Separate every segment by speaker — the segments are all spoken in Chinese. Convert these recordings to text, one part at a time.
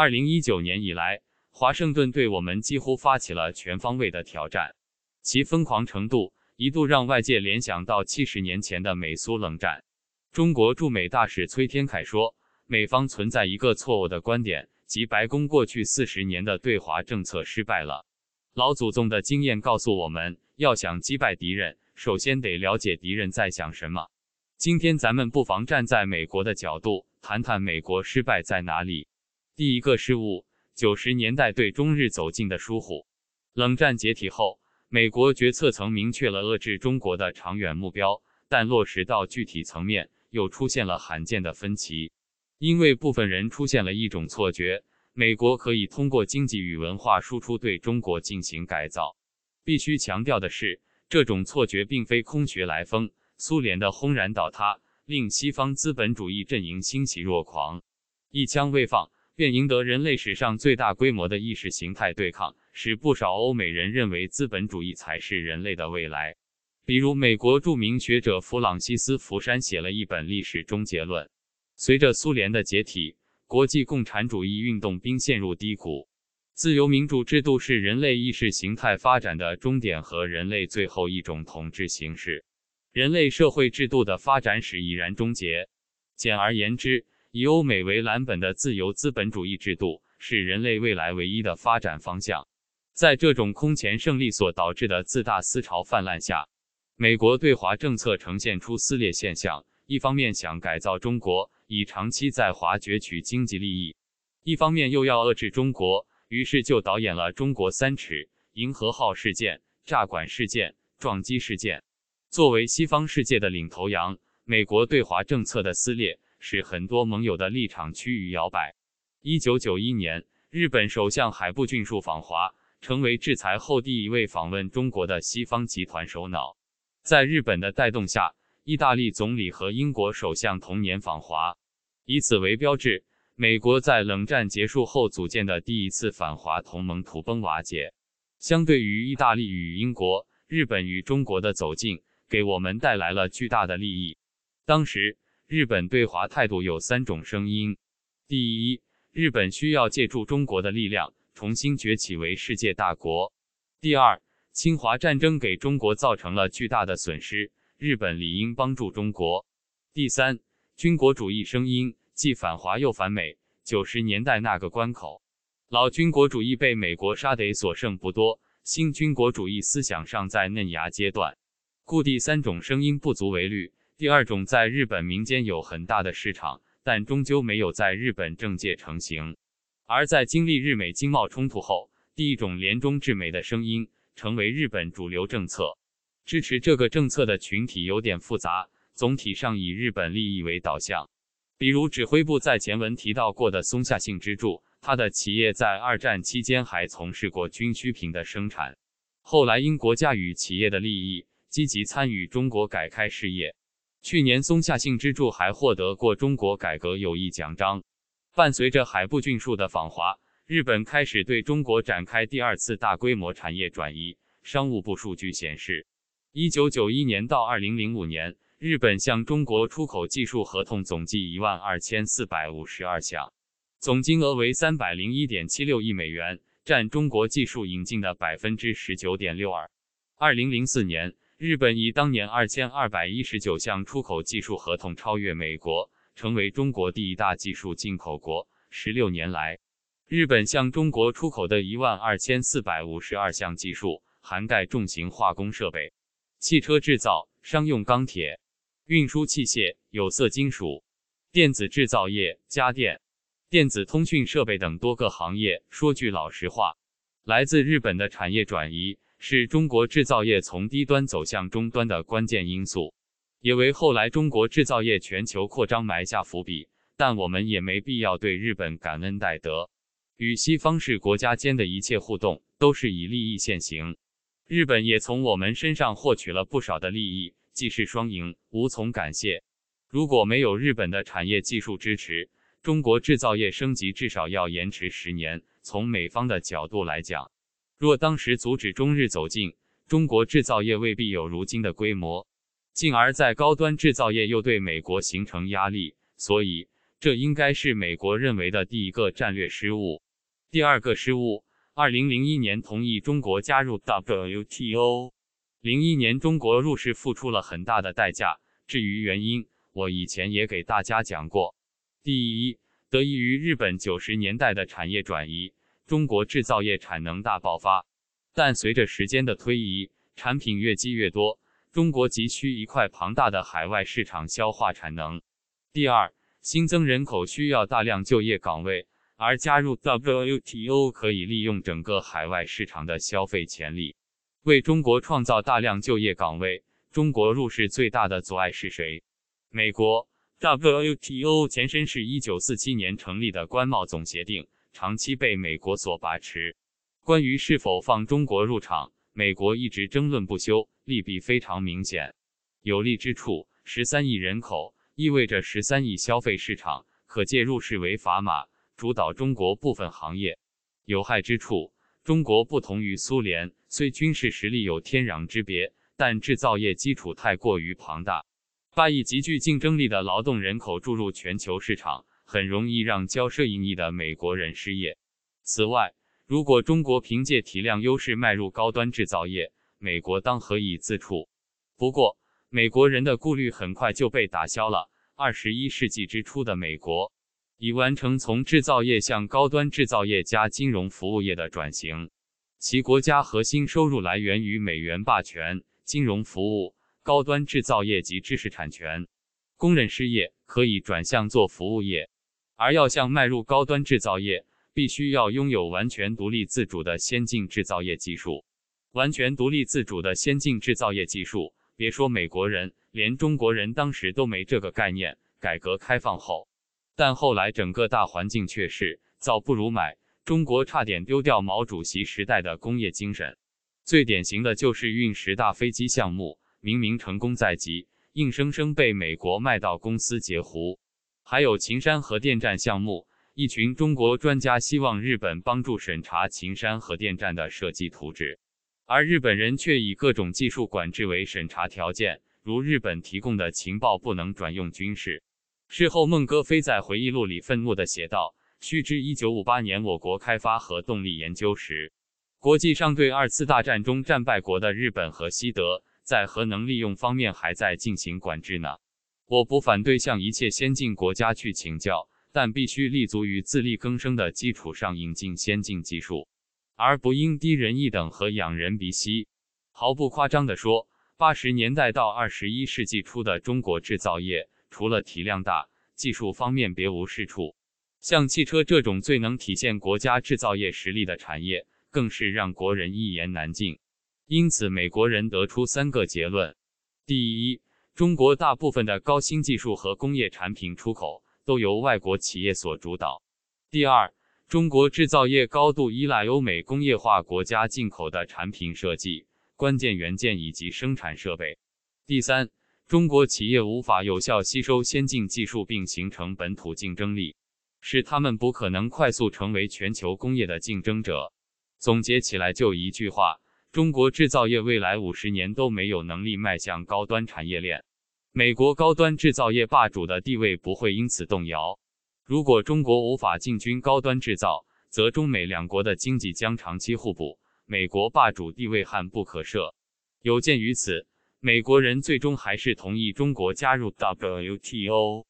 Speaker 1: 二零一九年以来，华盛顿对我们几乎发起了全方位的挑战，其疯狂程度一度让外界联想到七十年前的美苏冷战。中国驻美大使崔天凯说：“美方存在一个错误的观点，即白宫过去四十年的对华政策失败了。老祖宗的经验告诉我们，要想击败敌人，首先得了解敌人在想什么。今天，咱们不妨站在美国的角度，谈谈美国失败在哪里。”第一个失误，九十年代对中日走近的疏忽。冷战解体后，美国决策层明确了遏制中国的长远目标，但落实到具体层面又出现了罕见的分歧。因为部分人出现了一种错觉，美国可以通过经济与文化输出对中国进行改造。必须强调的是，这种错觉并非空穴来风。苏联的轰然倒塌令西方资本主义阵营欣喜若狂，一枪未放。便赢得人类史上最大规模的意识形态对抗，使不少欧美人认为资本主义才是人类的未来。比如，美国著名学者弗朗西斯·福山写了一本《历史终结论》。随着苏联的解体，国际共产主义运动兵陷入低谷。自由民主制度是人类意识形态发展的终点和人类最后一种统治形式。人类社会制度的发展史已然终结。简而言之。以欧美为蓝本的自由资本主义制度是人类未来唯一的发展方向。在这种空前胜利所导致的自大思潮泛滥下，美国对华政策呈现出撕裂现象：一方面想改造中国，以长期在华攫取经济利益；一方面又要遏制中国，于是就导演了中国三尺银河号事件、炸管事件、撞击事件。作为西方世界的领头羊，美国对华政策的撕裂。使很多盟友的立场趋于摇摆。一九九一年，日本首相海部俊树访华，成为制裁后第一位访问中国的西方集团首脑。在日本的带动下，意大利总理和英国首相同年访华。以此为标志，美国在冷战结束后组建的第一次反华同盟土崩瓦解。相对于意大利与英国，日本与中国的走近，给我们带来了巨大的利益。当时。日本对华态度有三种声音：第一，日本需要借助中国的力量重新崛起为世界大国；第二，侵华战争给中国造成了巨大的损失，日本理应帮助中国；第三，军国主义声音既反华又反美。九十年代那个关口，老军国主义被美国杀得所剩不多，新军国主义思想尚在嫩芽阶段，故第三种声音不足为虑。第二种在日本民间有很大的市场，但终究没有在日本政界成型。而在经历日美经贸冲突后，第一种联中制美的声音成为日本主流政策。支持这个政策的群体有点复杂，总体上以日本利益为导向。比如指挥部在前文提到过的松下幸之助，他的企业在二战期间还从事过军需品的生产，后来因国家与企业的利益，积极参与中国改开事业。去年，松下幸之助还获得过中国改革友谊奖章。伴随着海部俊树的访华，日本开始对中国展开第二次大规模产业转移。商务部数据显示，一九九一年到二零零五年，日本向中国出口技术合同总计一万二千四百五十二项，总金额为三百零一点七六亿美元，占中国技术引进的百分之十九点六二。二零零四年。日本以当年二千二百一十九项出口技术合同超越美国，成为中国第一大技术进口国。十六年来，日本向中国出口的一万二千四百五十二项技术，涵盖重型化工设备、汽车制造、商用钢铁、运输器械、有色金属、电子制造业、家电、电子通讯设备等多个行业。说句老实话，来自日本的产业转移。是中国制造业从低端走向中端的关键因素，也为后来中国制造业全球扩张埋下伏笔。但我们也没必要对日本感恩戴德。与西方是国家间的一切互动都是以利益现行，日本也从我们身上获取了不少的利益，既是双赢，无从感谢。如果没有日本的产业技术支持，中国制造业升级至少要延迟十年。从美方的角度来讲。若当时阻止中日走近，中国制造业未必有如今的规模，进而在高端制造业又对美国形成压力。所以，这应该是美国认为的第一个战略失误。第二个失误，二零零一年同意中国加入 WTO。零一年中国入世付出了很大的代价。至于原因，我以前也给大家讲过。第一，得益于日本九十年代的产业转移。中国制造业产能大爆发，但随着时间的推移，产品越积越多，中国急需一块庞大的海外市场消化产能。第二，新增人口需要大量就业岗位，而加入 WTO 可以利用整个海外市场的消费潜力，为中国创造大量就业岗位。中国入世最大的阻碍是谁？美国。WTO 前身是一九四七年成立的关贸总协定。长期被美国所把持。关于是否放中国入场，美国一直争论不休，利弊非常明显。有利之处，十三亿人口意味着十三亿消费市场可借入，市为砝码，主导中国部分行业。有害之处，中国不同于苏联，虽军事实力有天壤之别，但制造业基础太过于庞大。把亿极具竞争力的劳动人口注入全球市场，很容易让交涉盈利的美国人失业。此外，如果中国凭借体量优势迈入高端制造业，美国当何以自处？不过，美国人的顾虑很快就被打消了。二十一世纪之初的美国已完成从制造业向高端制造业加金融服务业的转型，其国家核心收入来源于美元霸权、金融服务。高端制造业及知识产权，工人失业可以转向做服务业，而要想迈入高端制造业，必须要拥有完全独立自主的先进制造业技术。完全独立自主的先进制造业技术，别说美国人，连中国人当时都没这个概念。改革开放后，但后来整个大环境却是造不如买，中国差点丢掉毛主席时代的工业精神。最典型的就是运十大飞机项目。明明成功在即，硬生生被美国卖到公司截胡。还有秦山核电站项目，一群中国专家希望日本帮助审查秦山核电站的设计图纸，而日本人却以各种技术管制为审查条件，如日本提供的情报不能转用军事。事后，孟戈飞在回忆录里愤怒地写道：“须知，一九五八年我国开发核动力研究时，国际上对二次大战中战败国的日本和西德。”在核能利用方面还在进行管制呢。我不反对向一切先进国家去请教，但必须立足于自力更生的基础上引进先进技术，而不应低人一等和仰人鼻息。毫不夸张地说，八十年代到二十一世纪初的中国制造业，除了体量大，技术方面别无是处。像汽车这种最能体现国家制造业实力的产业，更是让国人一言难尽。因此，美国人得出三个结论：第一，中国大部分的高新技术和工业产品出口都由外国企业所主导；第二，中国制造业高度依赖欧美工业化国家进口的产品设计、关键元件以及生产设备；第三，中国企业无法有效吸收先进技术并形成本土竞争力，使他们不可能快速成为全球工业的竞争者。总结起来，就一句话。中国制造业未来五十年都没有能力迈向高端产业链，美国高端制造业霸主的地位不会因此动摇。如果中国无法进军高端制造，则中美两国的经济将长期互补，美国霸主地位撼不可设。有鉴于此，美国人最终还是同意中国加入 WTO。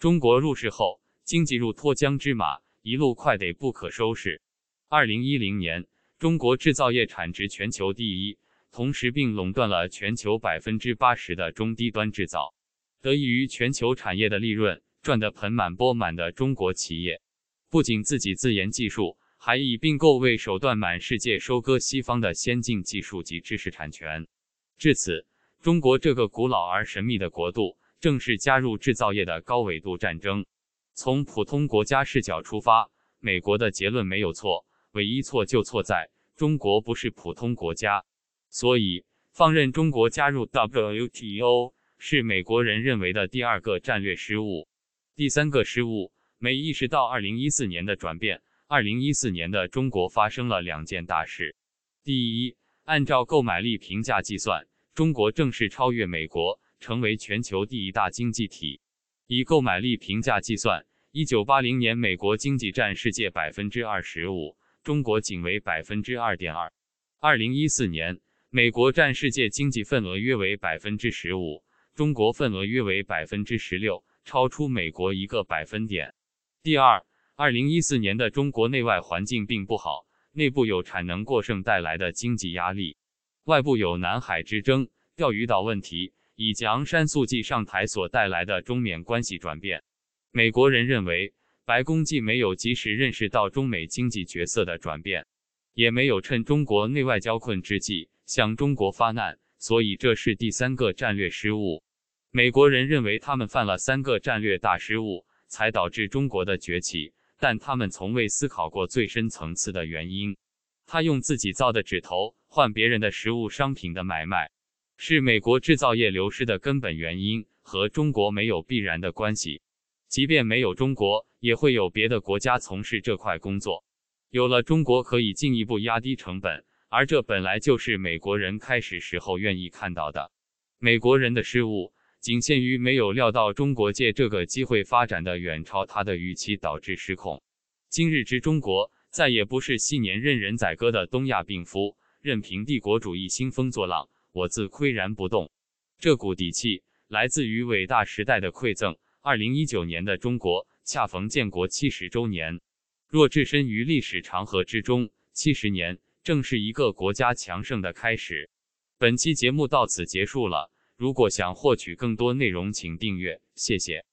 Speaker 1: 中国入世后，经济如脱缰之马，一路快得不可收拾。二零一零年。中国制造业产值全球第一，同时并垄断了全球百分之八十的中低端制造。得益于全球产业的利润赚得盆满钵满的中国企业，不仅自己自研技术，还以并购为手段，满世界收割西方的先进技术及知识产权。至此，中国这个古老而神秘的国度正式加入制造业的高纬度战争。从普通国家视角出发，美国的结论没有错。唯一错就错在中国不是普通国家，所以放任中国加入 WTO 是美国人认为的第二个战略失误。第三个失误，没意识到2014年的转变。2014年的中国发生了两件大事：第一，按照购买力评价计算，中国正式超越美国，成为全球第一大经济体。以购买力评价计算，1980年美国经济占世界百分之二十五。中国仅为百分之二点二。二零一四年，美国占世界经济份额约为百分之十五，中国份额约为百分之十六，超出美国一个百分点。第二，二零一四年的中国内外环境并不好，内部有产能过剩带来的经济压力，外部有南海之争、钓鱼岛问题，以及昂山素季上台所带来的中缅关系转变。美国人认为。白宫既没有及时认识到中美经济角色的转变，也没有趁中国内外交困之际向中国发难，所以这是第三个战略失误。美国人认为他们犯了三个战略大失误，才导致中国的崛起，但他们从未思考过最深层次的原因。他用自己造的纸头换别人的食物商品的买卖，是美国制造业流失的根本原因，和中国没有必然的关系。即便没有中国。也会有别的国家从事这块工作，有了中国可以进一步压低成本，而这本来就是美国人开始时候愿意看到的。美国人的失误仅限于没有料到中国借这个机会发展的远超他的预期，导致失控。今日之中国再也不是昔年任人宰割的东亚病夫，任凭帝国主义兴风作浪，我自岿然不动。这股底气来自于伟大时代的馈赠。二零一九年的中国。恰逢建国七十周年，若置身于历史长河之中，七十年正是一个国家强盛的开始。本期节目到此结束了，如果想获取更多内容，请订阅，谢谢。